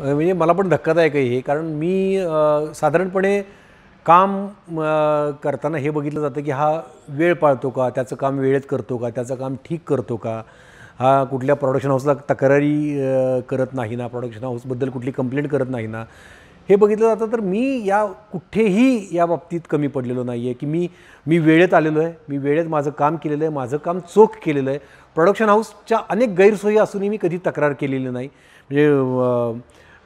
म्हणजे मला पण धक्कादायक आहे हे कारण मी साधारणपणे काम करताना हे बघितलं जातं की हा वेळ पाळतो का त्याचं काम वेळेत करतो का त्याचं काम ठीक करतो का हा कुठल्या प्रोडक्शन हाऊसला तक्रारी करत नाही ना प्रोडक्शन हाऊसबद्दल कुठली कंप्लेंट करत नाही ना हे बघितलं जातं तर मी या कुठेही या बाबतीत कमी पडलेलो नाही आहे की मी मी वेळेत आलेलो आहे मी वेळेत माझं काम केलेलं आहे माझं काम चोख केलेलं आहे प्रोडक्शन हाऊसच्या अनेक गैरसोयी असूनही मी कधी तक्रार केलेली नाही म्हणजे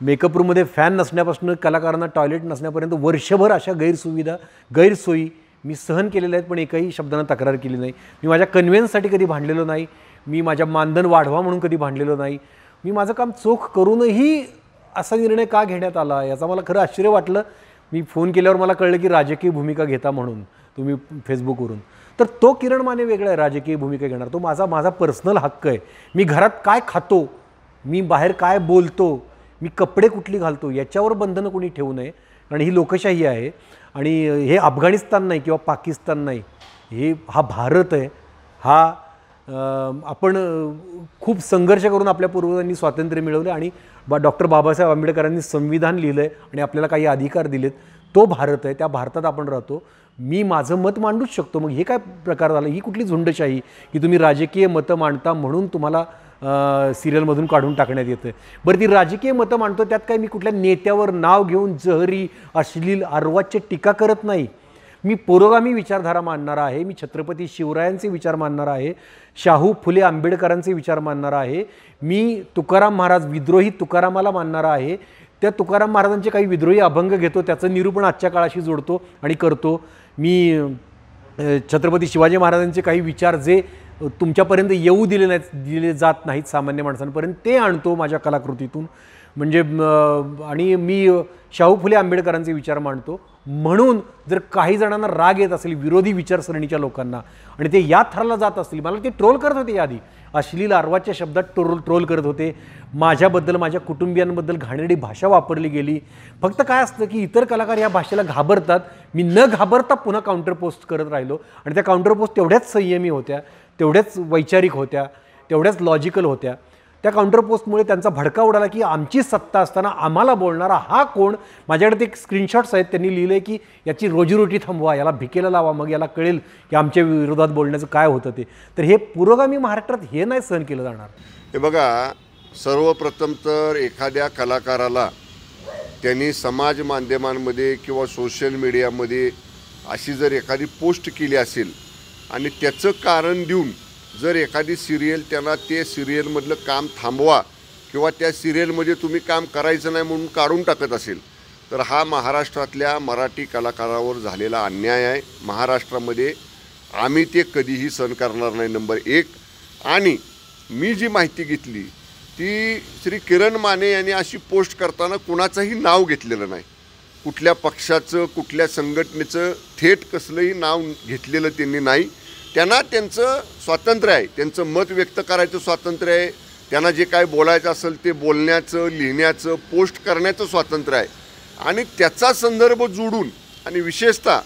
मेकअप रूममध्ये फॅन नसण्यापासून कलाकारांना टॉयलेट नसण्यापर्यंत वर्षभर अशा गैरसुविधा गैरसोयी मी सहन केलेल्या आहेत पण एकाही शब्दानं तक्रार केली नाही मी माझ्या कन्व्हेन्ससाठी कधी भांडलेलो नाही मी माझ्या मानधन वाढवा म्हणून कधी भांडलेलो नाही मी माझं काम चोख करूनही असा निर्णय का घेण्यात आला याचा मला खरं आश्चर्य वाटलं मी फोन केल्यावर मला कळलं की राजकीय भूमिका घेता म्हणून तुम्ही फेसबुकवरून तर तो किरण माने वेगळा आहे राजकीय भूमिका घेणार तो माझा माझा पर्सनल हक्क आहे मी घरात काय खातो मी बाहेर काय बोलतो मी कपडे कुठली घालतो याच्यावर बंधनं कोणी ठेवू नये कारण ही लोकशाही आहे आणि हे अफगाणिस्तान नाही किंवा पाकिस्तान नाही हे हा भारत आहे हा आपण खूप संघर्ष करून आपल्या पूर्वजांनी स्वातंत्र्य मिळवलं आणि बा डॉक्टर बाबासाहेब आंबेडकरांनी संविधान लिहिलं आहे आणि आपल्याला काही अधिकार दिलेत तो भारत आहे त्या भारतात आपण राहतो मी माझं मत मांडूच शकतो मग हे काय प्रकार झाला ही कुठली झुंडशाही की तुम्ही राजकीय मतं मांडता म्हणून तुम्हाला सिरियलमधून काढून टाकण्यात येतं बरं ती राजकीय मतं मांडतो त्यात काही मी कुठल्या नेत्यावर नाव घेऊन जहरी अश्लील अर्वाच्य टीका करत नाही मी पुरोगामी विचारधारा मानणार आहे मी छत्रपती शिवरायांचे विचार मानणार आहे शाहू फुले आंबेडकरांचे विचार मानणार आहे मी तुकाराम महाराज विद्रोही तुकारामाला मानणार आहे त्या तुकाराम महाराजांचे काही विद्रोही अभंग घेतो त्याचं निरूपण आजच्या काळाशी जोडतो आणि करतो मी छत्रपती शिवाजी महाराजांचे काही विचार जे तुमच्यापर्यंत येऊ दिले नाहीत दिले जात नाहीत सामान्य माणसांपर्यंत ते आणतो माझ्या कलाकृतीतून म्हणजे आणि मी शाहू फुले आंबेडकरांचे विचार मांडतो म्हणून जर काही जणांना राग येत असेल विरोधी विचारसरणीच्या लोकांना आणि ते या थराला जात असतील मला ते ट्रोल करत होते याआधी अश्लील अर्वाच्या शब्दात ट्रोल ट्रोल करत होते माझ्याबद्दल माझ्या कुटुंबियांबद्दल घाणेरडी भाषा वापरली गेली फक्त काय असतं की इतर कलाकार या भाषेला घाबरतात मी न घाबरता पुन्हा काउंटर पोस्ट करत राहिलो आणि त्या काउंटर पोस्ट तेवढ्याच संयमी होत्या तेवढ्याच वैचारिक होत्या तेवढ्याच लॉजिकल होत्या त्या काउंटर पोस्टमुळे त्यांचा भडका उडाला की आमची सत्ता असताना आम्हाला बोलणारा हा कोण माझ्याकडे ते स्क्रीनशॉट्स आहेत त्यांनी लिहिले की याची रोजीरोटी थांबवा याला भिकेला लावा मग याला कळेल की आमच्या विरोधात बोलण्याचं काय होतं ते तर हे पुरोगामी महाराष्ट्रात हे नाही सहन केलं जाणार हे बघा सर्वप्रथम तर एखाद्या कलाकाराला त्यांनी समाज माध्यमांमध्ये किंवा सोशल मीडियामध्ये अशी जर एखादी पोस्ट केली असेल आणि त्याचं कारण देऊन जर एखादी सिरियल त्याला ते सिरियलमधलं काम थांबवा किंवा त्या सिरियलमध्ये तुम्ही काम करायचं नाही म्हणून काढून टाकत असेल तर हा महाराष्ट्रातल्या मराठी कलाकारावर झालेला अन्याय आहे महाराष्ट्रामध्ये आम्ही ते कधीही सण करणार नाही नंबर एक आणि मी जी माहिती घेतली ती श्री किरण माने यांनी अशी पोस्ट करताना कुणाचंही नाव घेतलेलं नाही कुठल्या पक्षाचं कुठल्या संघटनेचं थेट कसलंही नाव घेतलेलं त्यांनी नाही त्यांना त्यांचं स्वातंत्र्य आहे त्यांचं मत व्यक्त करायचं स्वातंत्र्य आहे त्यांना जे काय बोलायचं असेल ते बोलण्याचं लिहिण्याचं पोस्ट करण्याचं स्वातंत्र्य आहे आणि त्याचा संदर्भ जोडून आणि विशेषतः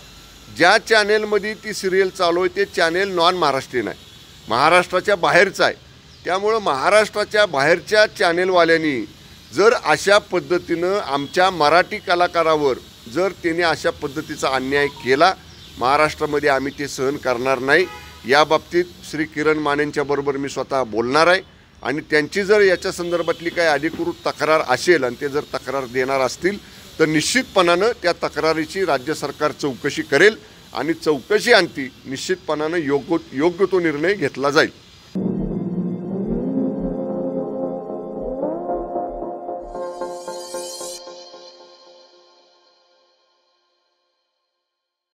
ज्या चॅनेलमध्ये ती सिरियल चालू आहे ते चॅनेल नॉन महाराष्ट्रीयन आहे महाराष्ट्राच्या बाहेरचं आहे त्यामुळं महाराष्ट्राच्या बाहेरच्या चॅनेलवाल्यांनी जर अशा पद्धतीनं आमच्या मराठी कलाकारावर जर त्याने अशा पद्धतीचा अन्याय केला महाराष्ट्रामध्ये आम्ही ते सहन करणार नाही याबाबतीत श्री किरण मानेंच्याबरोबर मी स्वतः बोलणार आहे आणि त्यांची जर याच्या संदर्भातली काही अधिकृत तक्रार असेल आणि ते जर तक्रार देणार असतील तर निश्चितपणानं त्या तक्रारीची राज्य सरकार चौकशी करेल आणि चौकशी आणती निश्चितपणानं योग्य योग्य तो निर्णय घेतला जाईल